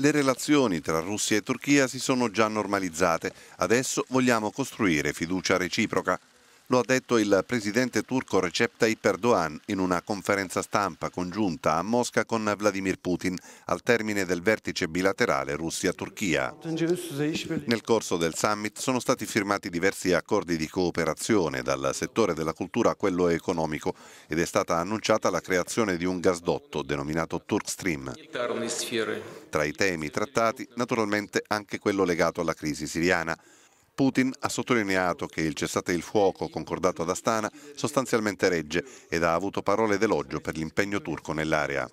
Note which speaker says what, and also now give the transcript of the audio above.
Speaker 1: Le relazioni tra Russia e Turchia si sono già normalizzate, adesso vogliamo costruire fiducia reciproca. Lo ha detto il presidente turco Recep Tayyip Erdogan in una conferenza stampa congiunta a Mosca con Vladimir Putin al termine del vertice bilaterale Russia-Turchia. Nel corso del summit sono stati firmati diversi accordi di cooperazione dal settore della cultura a quello economico ed è stata annunciata la creazione di un gasdotto denominato Turkstream. Tra i temi trattati naturalmente anche quello legato alla crisi siriana Putin ha sottolineato che il cessate il fuoco concordato ad Astana sostanzialmente regge ed ha avuto parole d'elogio per l'impegno turco nell'area.